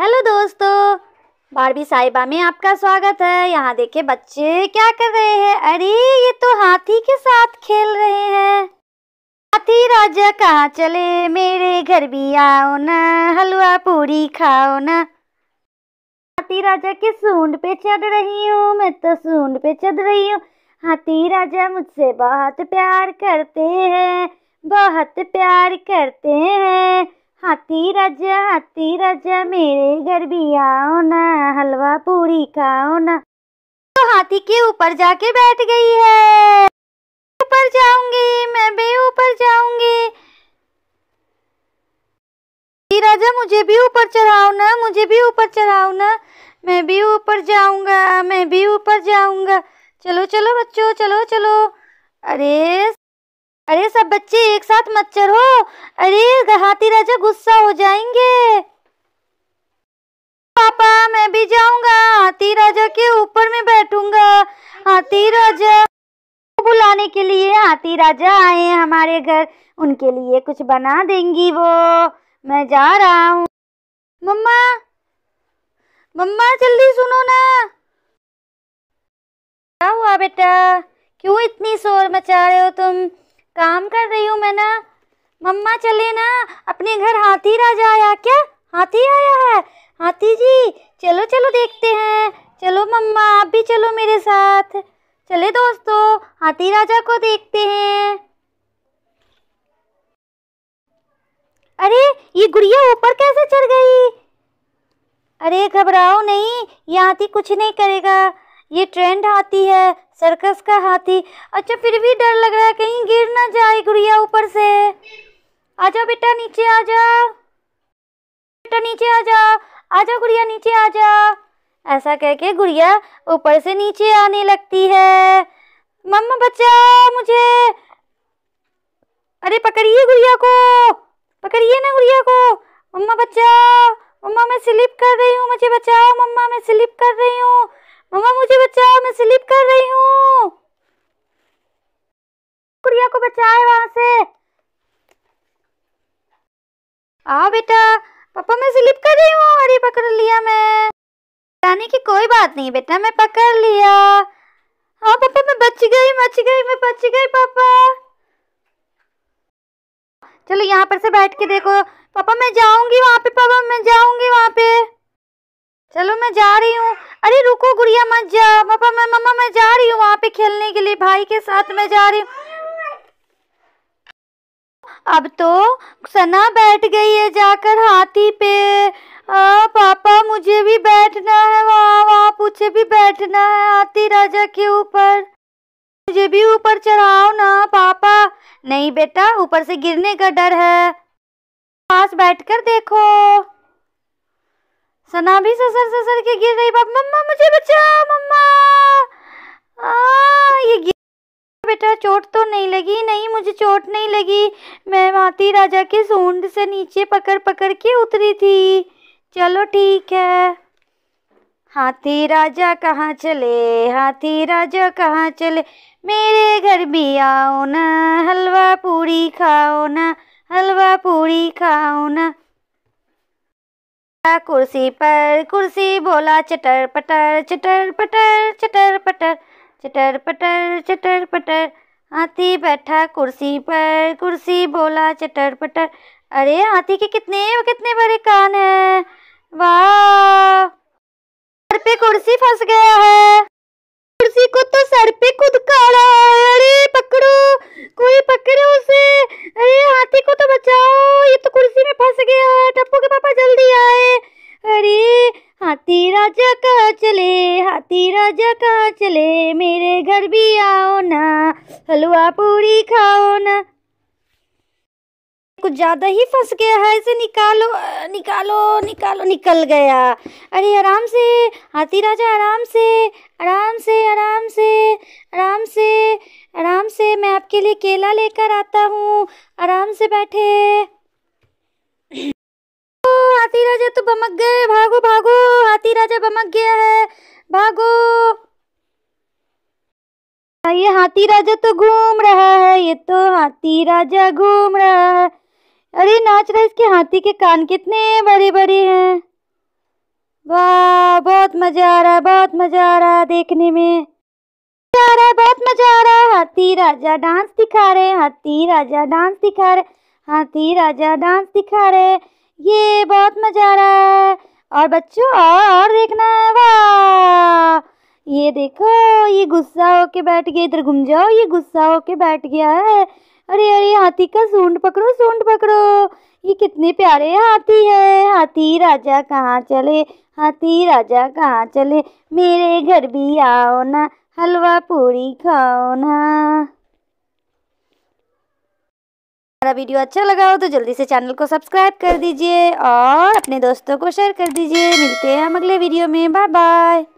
hello दोस्तों Barbie साहिबा में आपका स्वागत है यहाँ देखे बच्चे क्या कर रहे हैं अरे ये तो हाथी के साथ खेल रहे हैं हाथी राजा कहाँ चले मेरे घर भी आओ ना हलवा पूरी खाओ ना हाथी राजा के सूंड पे चढ़ रही हूँ मैं तो सूंड पे चढ़ रही हूँ हाथी राजा मुझसे बहुत प्यार करते हैं बहुत प्यार करते हैं हाथी राजा हाथी राजा मेरे घर भी आओ ना हलवा पूरी खाओ ना तो हाथी के ऊपर जाके बैठ गई है ऊपर जाऊंगी मैं भी ऊपर जाऊंगी राजा मुझे भी ऊपर चढ़ाओ ना मुझे भी ऊपर चढ़ाओ ना मैं भी ऊपर जाऊंगा मैं भी ऊपर जाऊंगा चलो चलो बच्चों चलो चलो अरे अरे सब बच्चे एक साथ मत हो अरे हाथी राजा गुस्सा हो जाएंगे पापा मैं भी जाऊंगा हाथी राजा के ऊपर में बैठूंगा हाथी राजा बुलाने के लिए हाथी राजा आए हैं हमारे घर उनके लिए कुछ बना देंगी वो मैं जा रहा हूँ मम्मा मम्मा जल्दी सुनो ना क्या हुआ बेटा क्यों इतनी शोर मचा रहे हो तुम काम कर रही हूँ मैं ना मम्मा चले ना अपने घर हाथी राजा आया क्या हाथी आया है हाथी जी चलो चलो देखते हैं चलो मम्मा आप भी चलो मेरे साथ चले दोस्तों हाथी राजा को देखते हैं अरे ये गुड़िया ऊपर कैसे चढ़ गई अरे घबराओ नहीं ये हाथी कुछ नहीं करेगा ये ट्रेंड हाथी है सर्कस का हाथी अच्छा फिर भी डर लग रहा है कहीं गिर ना जाए गुड़िया ऊपर से आजा बेटा नीचे आजा बेटा नीचे आजा आजा गुड़िया नीचे आजा ऐसा कह के गुड़िया ऊपर से नीचे आने लगती है मम्मा बचाओ मुझे अरे पकड़िए गुड़िया को पकड़िए ना गुड़िया को मम्मा बचाओ मम्मा मैं स्लिप कर रही हूँ मुझे बचाओ मम्मा मैं स्लिप कर रही हूँ मम्मा मुझे बचाओ मैं स्लिप कर रही हूँ गुड़िया को बचाए वहां से आओ बेटा पापा मैं स्लिप कर रही हूँ अरे पकड़ लिया मैं जाने की कोई बात नहीं बेटा मैं पकड़ लिया हाँ पापा मैं बच गई बच गई मैं बच गई पापा चलो यहाँ पर से बैठ के देखो पापा मैं जाऊंगी वहां पे पापा मैं जाऊंगी वहां पे चलो मैं जा रही हूँ अरे रुको गुड़िया मत जा पापा मैं मम्मा मैं जा रही हूँ वहाँ पे खेलने के लिए भाई के साथ मैं जा रही हूँ अब तो सना बैठ गई है जाकर हाथी पे आ, पापा मुझे भी बैठना है वहाँ वहाँ पूछे भी बैठना है हाथी राजा के ऊपर मुझे भी ऊपर चढ़ाओ ना पापा नहीं बेटा ऊपर से गिरने का डर है पास बैठकर देखो सना भी ससर ससर के गिर रही बाप मम्मा मुझे बचाओ मम्मा आ, ये बेटा चोट तो नहीं लगी नहीं मुझे चोट नहीं लगी मैं हाथी राजा के सूंड से नीचे पकड़ पकड़ के उतरी थी चलो ठीक है हाथी राजा कहाँ चले हाथी राजा कहाँ चले मेरे घर भी आओ ना हलवा पूरी खाओ ना हलवा पूरी खाओ ना कुर्सी पर कुर्सी बोला चटर पटर चटर पटर चटर पटर चटर पटर चटर पटर हाथी बैठा कुर्सी पर कुर्सी बोला चटर पटर अरे हाथी के कितने कितने बड़े कान हैं वाह सर पे कुर्सी फंस गया है कुर्सी को तो सर पे खुद काड़ा है अरे पकड़ो कोई पकड़ो उसे अरे हाथी को तो बचाओ ये तो कुर्सी में फंस गया है टप्पू के पापा जल्दी आए अरे हाथी राजा कहाँ चले हाथी राजा कहाँ चले मेरे घर भी आओ ना हलवा पूरी खाओ ना कुछ ज़्यादा ही फंस गया है इसे निकालो निकालो निकालो निकल गया अरे आराम से हाथी राजा आराम से आराम से आराम से आराम से आराम से मैं आपके लिए केला लेकर आता हूँ आराम से बैठे तो बमक गए भागो भागो हाथी राजा बमक गया है भागो ये हाथी राजा तो घूम रहा है ये तो हाथी राजा घूम रहा है अरे नाच रहा है इसके हाथी के कान कितने बड़े बड़े हैं वाह बहुत मजा आ रहा है बहुत मजा आ रहा है देखने में मजा आ रहा है बहुत मजा आ रहा है हाथी राजा डांस दिखा रहे हाथी राजा डांस दिखा रहे हाथी राजा डांस दिखा रहे ये बहुत मजा आ रहा है और बच्चों और और देखना है वाह ये देखो ये गुस्सा होके बैठ गया इधर घूम जाओ ये गुस्सा होके बैठ गया है अरे अरे हाथी का सूंड पकड़ो सूंड पकड़ो ये कितने प्यारे हाथी है हाथी राजा कहाँ चले हाथी राजा कहाँ चले मेरे घर भी आओ ना हलवा पूरी खाओ ना हमारा वीडियो अच्छा लगा हो तो जल्दी से चैनल को सब्सक्राइब कर दीजिए और अपने दोस्तों को शेयर कर दीजिए मिलते हैं हम अगले वीडियो में बाय बाय